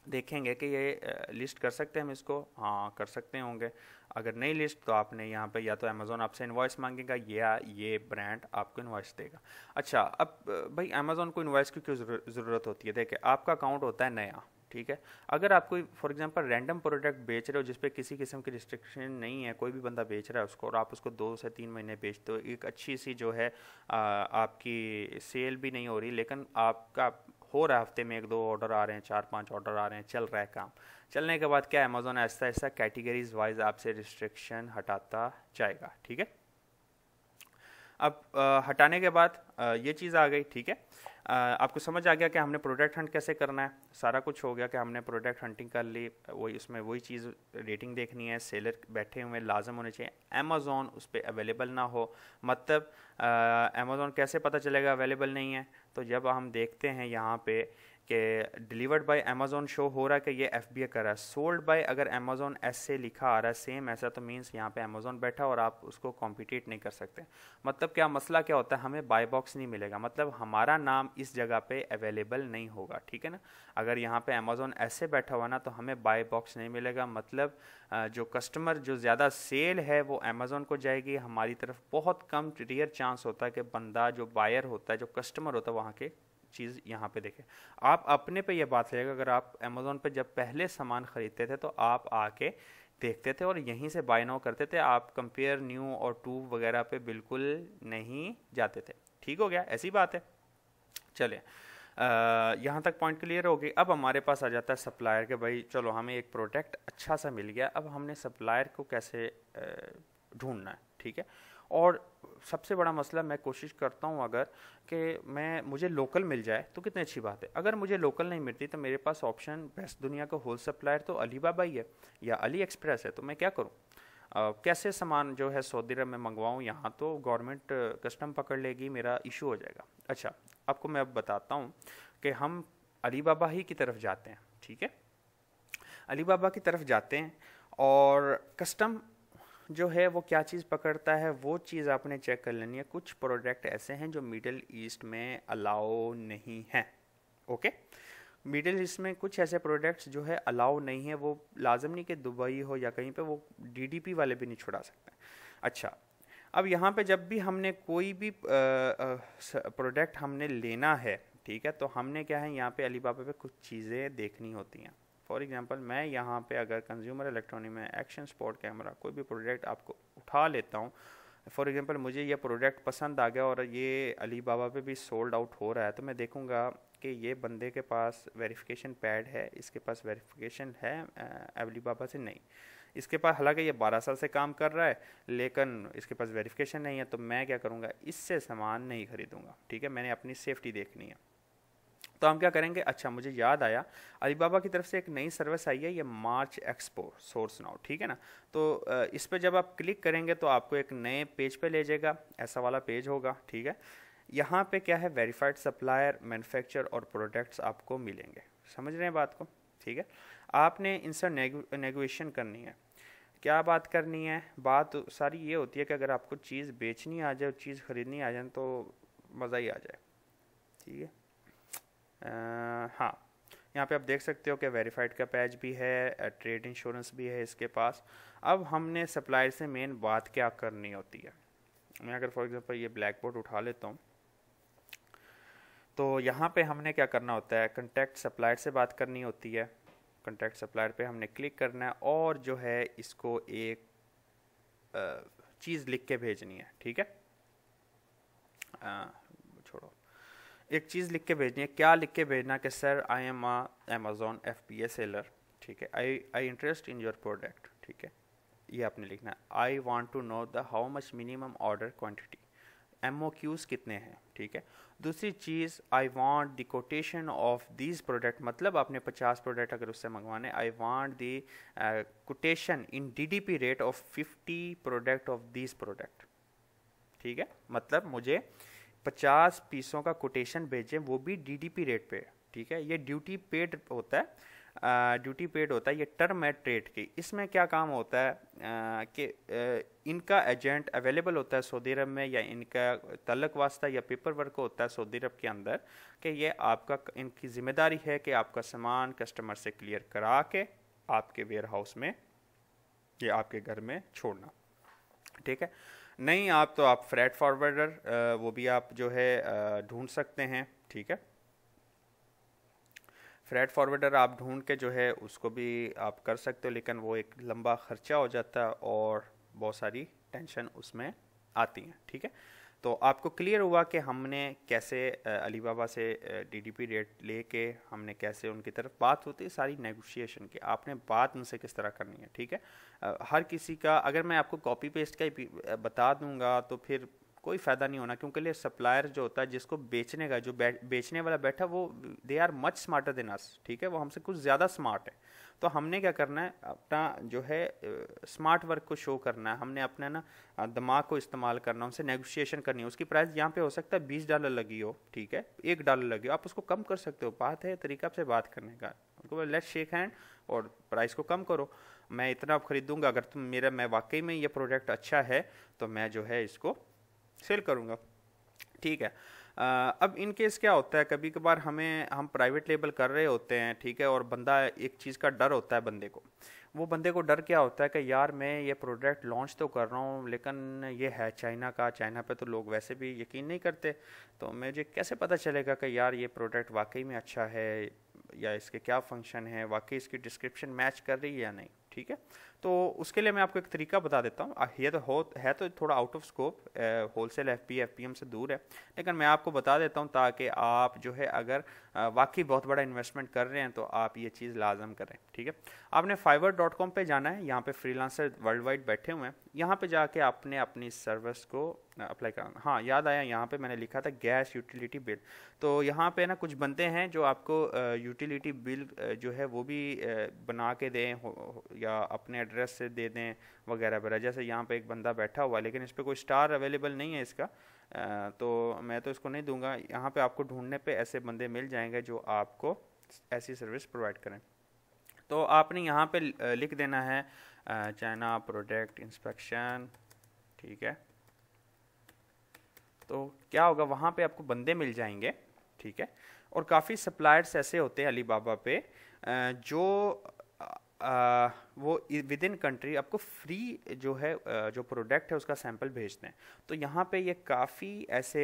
देखेंगे कि ये लिस्ट कर सकते हैं हम इसको हाँ कर सकते होंगे अगर नहीं लिस्ट तो आपने यहाँ पे या तो अमेज़ोन आपसे इन्वाइस मांगेगा या ये ब्रांड आपको इन्वाइस देगा अच्छा अब भाई अमेज़ोन को इन्वाइस की क्यों ज़रूरत होती है देखिए आपका अकाउंट होता है नया ठीक है अगर आप कोई फॉर एग्जांपल रैंडम प्रोडक्ट बेच रहे हो जिस पे किसी किस्म की रिस्ट्रिक्शन नहीं है कोई भी बंदा बेच रहा है उसको और आप उसको दो से तीन महीने बेचते हो एक अच्छी सी जो है आ, आपकी सेल भी नहीं हो रही लेकिन आपका हो रहा है हफ्ते में एक दो ऑर्डर आ रहे हैं चार पाँच ऑर्डर आ रहे हैं चल रहा है काम चलने के बाद क्या अमेजोन ऐसा ऐसा कैटेगरीज वाइज आपसे रिस्ट्रिक्शन हटाता जाएगा ठीक है अब आ, हटाने के बाद आ, ये चीज़ आ गई ठीक है आ, आपको समझ आ गया कि हमने प्रोडक्ट हंट कैसे करना है सारा कुछ हो गया कि हमने प्रोडक्ट हंटिंग कर ली वही उसमें वही चीज़ रेटिंग देखनी है सेलर बैठे हुए लाजम होने चाहिए अमेज़ोन उस पर अवेलेबल ना हो मतलब अमेज़ोन कैसे पता चलेगा अवेलेबल नहीं है तो जब हम देखते हैं यहाँ पर कि डिलीवर्ड बाय अमेजोन शो हो रहा है कि ये एफ बी ए कर रहा है सोल्ड बाय अगर अमेजोन एस से लिखा आ रहा है सेम ऐसा तो मीन्स यहाँ पे अमेजोन बैठा और आप उसको कॉम्पिटिट नहीं कर सकते मतलब क्या मसला क्या होता है हमें बाय बॉक्स नहीं मिलेगा मतलब हमारा नाम इस जगह पे अवेलेबल नहीं होगा ठीक है ना अगर यहाँ पे अमेजोन एस से बैठा हुआ ना तो हमें बाय बॉक्स नहीं मिलेगा मतलब जो कस्टमर जो ज़्यादा सेल है वो अमेजोन को जाएगी हमारी तरफ बहुत कम रेयर चांस होता है कि बंदा जो बायर होता है जो कस्टमर होता है वहाँ के चीज़ यहाँ पे देखें आप अपने पे ये बात रहेगा अगर आप अमेज़ोन पे जब पहले सामान ख़रीदते थे तो आप आके देखते थे और यहीं से बाय नाउ करते थे आप कंपेयर न्यू और टू वगैरह पे बिल्कुल नहीं जाते थे ठीक हो गया ऐसी बात है चले यहाँ तक पॉइंट क्लियर हो गई अब हमारे पास आ जाता है सप्लायर के भाई चलो हमें एक प्रोडक्ट अच्छा सा मिल गया अब हमने सप्लायर को कैसे ढूंढना है ठीक है और सबसे बड़ा मसला मैं कोशिश करता हूँ अगर कि मैं मुझे लोकल मिल जाए तो कितनी अच्छी बात है अगर मुझे लोकल नहीं मिलती तो मेरे पास ऑप्शन बेस्ट दुनिया का होल सप्लायर तो अली बाबा ही है या अली एक्सप्रेस है तो मैं क्या करूँ कैसे सामान जो है सऊदी अरब में मंगवाऊँ यहाँ तो गवर्नमेंट कस्टम पकड़ लेगी मेरा इशू हो जाएगा अच्छा आपको मैं अब बताता हूँ कि हम अली बाबा ही की तरफ जाते हैं ठीक है अली बाबा की तरफ जाते हैं और कस्टम जो है वो क्या चीज़ पकड़ता है वो चीज़ आपने चेक कर लेनी है कुछ प्रोडक्ट ऐसे हैं जो मिडिल ईस्ट में अलाउ नहीं हैं ओके मिडिल ईस्ट में कुछ ऐसे प्रोडक्ट्स जो है अलाउ नहीं है वो लाजम नहीं कि दुबई हो या कहीं पे वो डीडीपी वाले भी नहीं छुड़ा सकते अच्छा अब यहाँ पे जब भी हमने कोई भी प्रोडक्ट हमने लेना है ठीक है तो हमने क्या है यहाँ पे अलीबाबा पे कुछ चीज़ें देखनी होती हैं फॉर एग्जांपल मैं यहाँ पे अगर कंज्यूमर इलेक्ट्रॉनिक में एक्शन स्पॉट कैमरा कोई भी प्रोडक्ट आपको उठा लेता हूँ फॉर एग्जांपल मुझे ये प्रोडक्ट पसंद आ गया और ये अली बाबा पे भी सोल्ड आउट हो रहा है तो मैं देखूँगा कि ये बंदे के पास वेरीफ़िकेशन पैड है इसके पास वेरीफिकेशन है अली बाबा से नहीं इसके पास हालांकि ये बारह साल से काम कर रहा है लेकिन इसके पास वेरिफिकेशन नहीं है तो मैं क्या करूँगा इससे सामान नहीं खरीदूँगा ठीक है मैंने अपनी सेफ्टी देखनी है तो हम क्या करेंगे अच्छा मुझे याद आया अलीबाबा की तरफ से एक नई सर्विस आई है ये मार्च एक्सपो सोर्स नाउ ठीक है ना तो इस पर जब आप क्लिक करेंगे तो आपको एक नए पेज पे ले जाएगा ऐसा वाला पेज होगा ठीक है यहाँ पे क्या है वेरीफाइड सप्लायर मैन्युफैक्चर और प्रोडक्ट्स आपको मिलेंगे समझ रहे हैं बात को ठीक है आपने इनसे नेगोशिएशन करनी है क्या बात करनी है बात सारी ये होती है कि अगर आपको चीज़ बेचनी आ जाए चीज़ ख़रीदनी आ जाए तो मज़ा ही आ जाए ठीक है हाँ यहाँ पे आप देख सकते हो कि वेरीफाइड का पैच भी है ट्रेड इंश्योरेंस भी है इसके पास अब हमने सप्लायर से मेन बात क्या करनी होती है मैं अगर फॉर एग्ज़ाम्पल ये ब्लैक बोर्ड उठा लेता हूँ तो यहाँ पे हमने क्या करना होता है कंटेक्ट सप्लायर से बात करनी होती है कंटेक्ट सप्लायर पे हमने क्लिक करना है और जो है इसको एक चीज़ लिख के भेजनी है ठीक है आ, छोड़ो एक चीज़ लिख के भेजनी है क्या लिख के भेजना कि sir I am a Amazon F B A seller ठीक है I I interest in your product ठीक है ये आपने लिखना है I want to know the how much minimum order quantity M O Qs कितने हैं ठीक है दूसरी चीज़ I want the quotation of this product मतलब आपने पचास प्रोडक्ट अगर उससे मंगवाने I want the quotation in D D P rate of fifty product of this product ठीक है मतलब मुझे uh, पचास पीसों का कोटेशन भेजें वो भी डीडीपी रेट पे ठीक है ये ड्यूटी पेड होता है ड्यूटी पेड होता है ये टर्म है ट्रेड की इसमें क्या काम होता है कि इनका एजेंट अवेलेबल होता है सऊदी अरब में या इनका तलक वास्ता या पेपर वर्क होता है सऊदी अरब के अंदर कि ये आपका इनकी ज़िम्मेदारी है कि आपका सामान कस्टमर से क्लियर करा के आपके वेयर हाउस में या आपके घर में छोड़ना ठीक है नहीं आप तो आप फ्रेट फॉरवर्डर वो भी आप जो है ढूंढ सकते हैं ठीक है फ्रेट फॉरवर्डर आप ढूंढ के जो है उसको भी आप कर सकते हो लेकिन वो एक लंबा खर्चा हो जाता है और बहुत सारी टेंशन उसमें आती हैं ठीक है तो आपको क्लियर हुआ कि हमने कैसे अलीबाबा से डीडीपी रेट लेके हमने कैसे उनकी तरफ बात होती है सारी नेगोशिएशन की आपने बात उनसे किस तरह करनी है ठीक है हर किसी का अगर मैं आपको कॉपी पेस्ट का ही बता दूंगा तो फिर कोई फ़ायदा नहीं होना क्योंकि लिए सप्लायर जो होता है जिसको बेचने का जो बेचने वाला बैठा वो they are much smarter than us ठीक है वो हमसे कुछ ज़्यादा स्मार्ट है तो हमने क्या करना है अपना जो है स्मार्ट वर्क को शो करना है हमने अपने ना दिमाग को इस्तेमाल करना उनसे नेगोशिएशन करनी है उसकी प्राइस यहाँ पे हो सकता है बीस डॉलर लगी हो ठीक है एक डॉलर लगी हो आप उसको कम कर सकते हो बात है तरीका आपसे बात करने का उनको लेट शेक हैंड और प्राइस को कम करो मैं इतना खरीदूंगा अगर तुम मेरा मैं वाकई में ये प्रोडक्ट अच्छा है तो मैं जो है इसको सेल करूँगा ठीक है अब इन केस क्या होता है कभी कभार हमें हम प्राइवेट लेबल कर रहे होते हैं ठीक है और बंदा एक चीज़ का डर होता है बंदे को वो बंदे को डर क्या होता है कि यार मैं ये प्रोडक्ट लॉन्च तो कर रहा हूँ लेकिन ये है चाइना का चाइना पे तो लोग वैसे भी यकीन नहीं करते तो मुझे कैसे पता चलेगा कि यार ये प्रोडक्ट वाकई में अच्छा है या इसके क्या फंक्शन है वाकई इसकी डिस्क्रिप्शन मैच कर रही है या नहीं ठीक है तो उसके लिए मैं आपको एक तरीका बता देता हूँ ये तो हो है तो थोड़ा out of scope wholesale F P F P M से दूर है लेकिन मैं आपको बता देता हूँ ताकि आप जो है अगर वाकई बहुत बड़ा इन्वेस्टमेंट कर रहे हैं तो आप ये चीज़ लाजम करें ठीक है आपने फाइवर डॉट कॉम पर जाना है यहाँ पर फ्री लांसर वर्ल्ड वाइड बैठे हुए हैं यहाँ पर जाके आपने अपनी सर्विस को अप्लाई कराना हाँ याद आया यहाँ पे मैंने लिखा था गैस यूटिलिटी बिल तो यहाँ पे ना कुछ बनते हैं जो आपको यूटिलिटी बिल जो है वो भी बना के दें या अपने एड्रेस से दे दें वगैरह वगैरह जैसे यहाँ पे एक बंदा बैठा हुआ लेकिन इस पर कोई स्टार अवेलेबल नहीं है इसका तो मैं तो इसको नहीं दूंगा यहाँ पर आपको ढूंढने पर ऐसे बंदे मिल जाएंगे जो आपको ऐसी सर्विस प्रोवाइड करें तो आपने यहाँ पे लिख देना है चाइना प्रोडक्ट इंस्पेक्शन ठीक है तो क्या होगा वहाँ पे आपको बंदे मिल जाएंगे ठीक है और काफ़ी सप्लायर्स ऐसे होते हैं अलीबाबा पे जो वो विद इन कंट्री आपको फ्री जो है जो प्रोडक्ट है उसका सैंपल भेजते हैं तो यहाँ पे ये काफ़ी ऐसे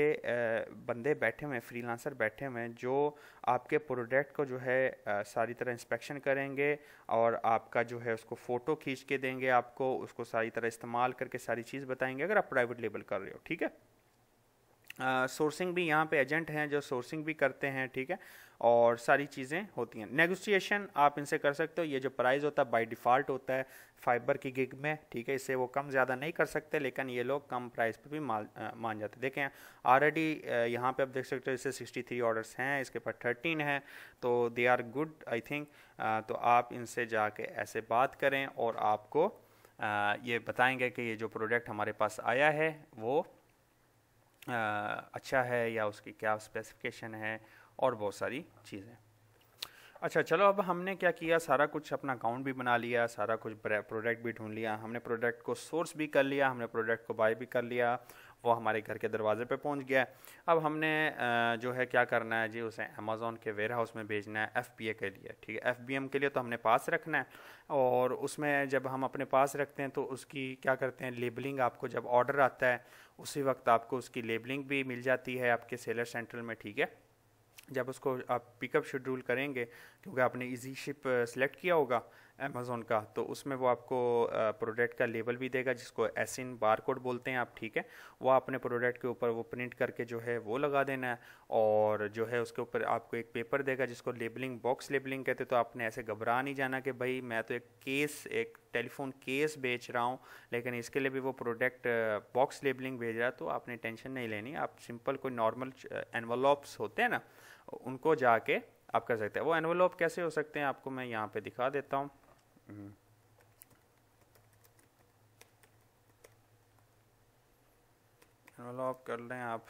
बंदे बैठे हुए हैं फ्रीलांसर बैठे हुए हैं जो आपके प्रोडक्ट को जो है सारी तरह इंस्पेक्शन करेंगे और आपका जो है उसको फ़ोटो खींच के देंगे आपको उसको सारी तरह इस्तेमाल करके सारी चीज़ बताएंगे अगर आप प्राइवेट लेबल कर रहे हो ठीक है सोर्सिंग भी यहाँ पे एजेंट हैं जो सोर्सिंग भी करते हैं ठीक है और सारी चीज़ें होती हैं नेगोशिएशन आप इनसे कर सकते हो ये जो प्राइस होता है बाय डिफ़ॉल्ट होता है फाइबर की गिग में ठीक है इससे वो कम ज़्यादा नहीं कर सकते लेकिन ये लोग कम प्राइस पे भी मान मान जाते देखें ऑलरेडी यहाँ पे आप देख सकते हो इसे 63 ऑर्डर्स हैं इसके पास थर्टीन है तो they are good I think तो आप इनसे जाके ऐसे बात करें और आपको आ, ये बताएंगे कि ये जो प्रोडक्ट हमारे पास आया है वो अच्छा है या उसकी क्या स्पेसिफिकेशन है और बहुत सारी चीज़ें अच्छा चलो अब हमने क्या किया सारा कुछ अपना अकाउंट भी बना लिया सारा कुछ प्रोडक्ट भी ढूंढ लिया हमने प्रोडक्ट को सोर्स भी कर लिया हमने प्रोडक्ट को बाय भी कर लिया वो हमारे घर के दरवाज़े पे पहुंच गया है अब हमने जो है क्या करना है जी उसे अमेज़ोन के वेयर हाउस में भेजना है एफ़ के लिए ठीक है एफ़ के लिए तो हमने पास रखना है और उसमें जब हम अपने पास रखते हैं तो उसकी क्या करते हैं लेबलिंग आपको जब ऑर्डर आता है उसी वक्त आपको उसकी लेबलिंग भी मिल जाती है आपके सेलर सेंट्रल में ठीक है जब उसको आप पिकअप शेड्यूल करेंगे क्योंकि आपने इजी शिप सेलेक्ट किया होगा अमेज़ोन का तो उसमें वो आपको प्रोडक्ट का लेबल भी देगा जिसको एसिन बार कोड बोलते हैं आप ठीक है वो अपने प्रोडक्ट के ऊपर वो प्रिंट करके जो है वो लगा देना है और जो है उसके ऊपर आपको एक पेपर देगा जिसको लेबलिंग बॉक्स लेबलिंग कहते तो आपने ऐसे घबरा नहीं जाना कि भाई मैं तो एक केस एक टेलीफोन केस बेच रहा हूँ लेकिन इसके लिए भी वो प्रोडक्ट बॉक्स लेबलिंग भेज रहा है तो आपने टेंशन नहीं लेनी आप सिंपल कोई नॉर्मल एनवलॉप्स होते हैं ना उनको जाके आप कर सकते हैं वो एनवलॉप कैसे हो सकते हैं आपको मैं यहाँ पे दिखा देता हूँ लॉक mm-hmm. कर लें आप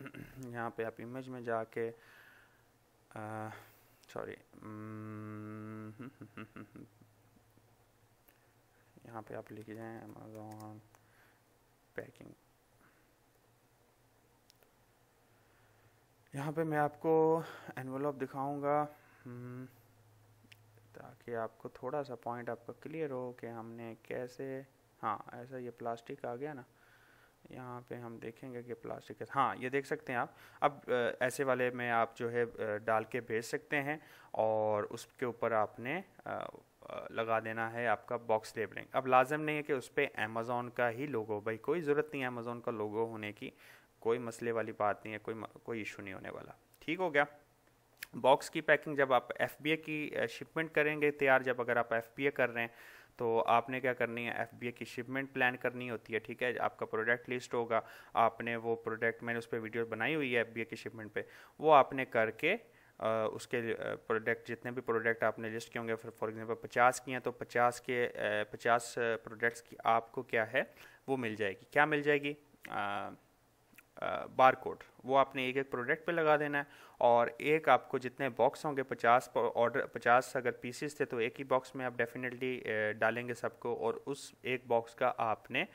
*clears throat* यहाँ पे आप इमेज में जाके सॉरी mm-hmm. यहाँ पे आप लिख जाएं अमेजोन पैकिंग यहाँ पे मैं आपको एनवलप दिखाऊंगा hmm. ताकि आपको थोड़ा सा पॉइंट आपका क्लियर हो कि हमने कैसे हाँ ऐसा ये प्लास्टिक आ गया ना यहाँ पे हम देखेंगे कि प्लास्टिक हाँ ये देख सकते हैं आप अब ऐसे वाले में आप जो है डाल के भेज सकते हैं और उसके ऊपर आपने लगा देना है आपका बॉक्स लेबलिंग अब लाजम नहीं है कि उस पर अमेज़ोन का ही लोगो भाई कोई ज़रूरत नहीं है अमेज़ोन का लोगो होने की कोई मसले वाली बात नहीं है कोई कोई इशू नहीं होने वाला ठीक हो गया बॉक्स की पैकिंग जब आप एफ की शिपमेंट करेंगे तैयार जब अगर आप एफ कर रहे हैं तो आपने क्या करनी है एफ की शिपमेंट प्लान करनी होती है ठीक है आपका प्रोडक्ट लिस्ट होगा आपने वो प्रोडक्ट मैंने उस पर वीडियो बनाई हुई है एफ की शिपमेंट पे वो आपने करके आ, उसके प्रोडक्ट जितने भी प्रोडक्ट आपने लिस्ट किए होंगे फॉर एग्जांपल पचास किए हैं तो पचास के पचास प्रोडक्ट्स की आपको क्या है वो मिल जाएगी क्या मिल जाएगी आ, बार कोड वो आपने एक एक प्रोडक्ट पे लगा देना है और एक आपको जितने बॉक्स होंगे पचास ऑर्डर पचास अगर पीसेस थे तो एक ही बॉक्स में आप डेफिनेटली डालेंगे सबको और उस एक बॉक्स का आपने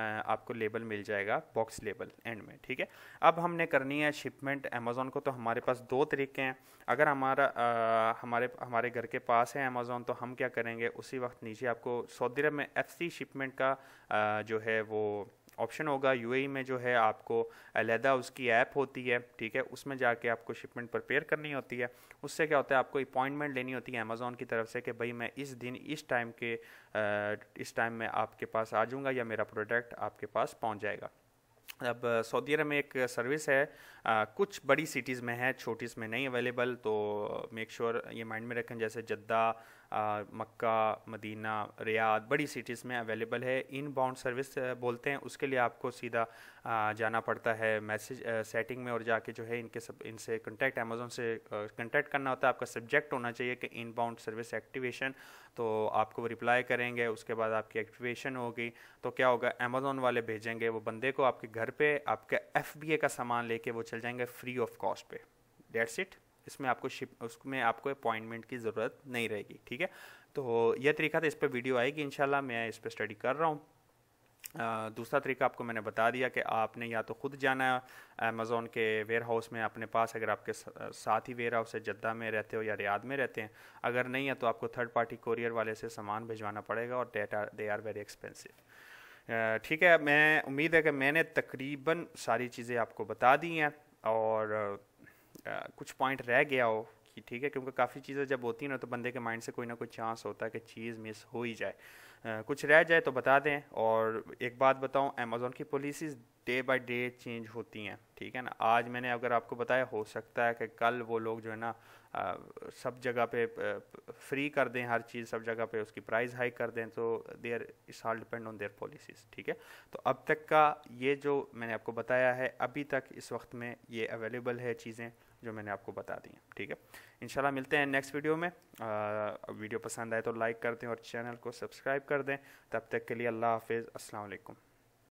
आपको लेबल मिल जाएगा बॉक्स लेबल एंड में ठीक है अब हमने करनी है शिपमेंट अमेज़ोन को तो हमारे पास दो तरीके हैं अगर हमारा आ, हमारे हमारे घर के पास है अमेज़ोन तो हम क्या करेंगे उसी वक्त नीचे आपको सऊदी अरब में एफ शिपमेंट का आ, जो है वो ऑप्शन होगा यूएई में जो है आपको अलहदा उसकी ऐप होती है ठीक है उसमें जाके आपको शिपमेंट प्रपेयर करनी होती है उससे क्या होता है आपको अपॉइंटमेंट लेनी होती है अमेज़ोन की तरफ से कि भाई मैं इस दिन इस टाइम के इस टाइम में आपके पास आ जाऊँगा या मेरा प्रोडक्ट आपके पास पहुँच जाएगा अब सऊदी अरब में एक सर्विस है आ, कुछ बड़ी सिटीज़ में है छोटी में नहीं अवेलेबल तो मेक श्योर sure ये माइंड में रखें जैसे जद्दा मक्का मदीना रियाद बड़ी सिटीज़ में अवेलेबल है इन बाउंड सर्विस बोलते हैं उसके लिए आपको सीधा जाना पड़ता है मैसेज सेटिंग में और जाके जो है इनके सब इनसे कंटेक्ट अमेज़ोन से कंटेक्ट करना होता है आपका सब्जेक्ट होना चाहिए कि इन बाउंड सर्विस एक्टिवेशन तो आपको वो रिप्लाई करेंगे उसके बाद आपकी एक्टिवेशन होगी तो क्या होगा अमेज़ोन वाले भेजेंगे वो बंदे को आपके घर पर आपके एफ का सामान लेके वो चल जाएंगे फ्री ऑफ कॉस्ट पे डेट्स इट इसमें आपको शिप उसमें आपको अपॉइंटमेंट की ज़रूरत नहीं रहेगी ठीक है तो यह तरीका था इस पर वीडियो आएगी शाला मैं इस पर स्टडी कर रहा हूँ दूसरा तरीका आपको मैंने बता दिया कि आपने या तो ख़ुद जाना अमेज़ोन के वेयर हाउस में अपने पास अगर आपके साथ ही वेयर हाउस है जद्दा में रहते हो या रियाद में रहते हैं अगर नहीं है तो आपको थर्ड पार्टी कोरियर वाले से सामान भिजवाना पड़ेगा और that they are very expensive ठीक है मैं उम्मीद है कि मैंने तकरीबन सारी चीज़ें आपको बता दी हैं और कुछ पॉइंट रह गया हो कि ठीक है क्योंकि काफ़ी चीज़ें जब होती हैं ना तो बंदे के माइंड से कोई ना कोई चांस होता है कि चीज़ मिस हो ही जाए कुछ रह जाए तो बता दें और एक बात बताऊं अमेज़ोन की policies day by day change होती हैं ठीक है ना आज मैंने अगर आपको बताया हो सकता है कि कल वो लोग जो है ना आ, सब जगह पे फ्री कर दें हर चीज़ सब जगह पे उसकी प्राइस हाई कर दें तो there it's all depend on their policies ठीक है तो अब तक का ये जो मैंने आपको बताया है अभी तक इस वक्त में ये अवेलेबल है चीज़ें जो मैंने आपको बता दी ठीक है इनशाला मिलते हैं नेक्स्ट वीडियो में आ, वीडियो पसंद आए तो लाइक कर दें और चैनल को सब्सक्राइब कर दें तब तक के लिए अल्लाह हाफिज़ अस्सलाम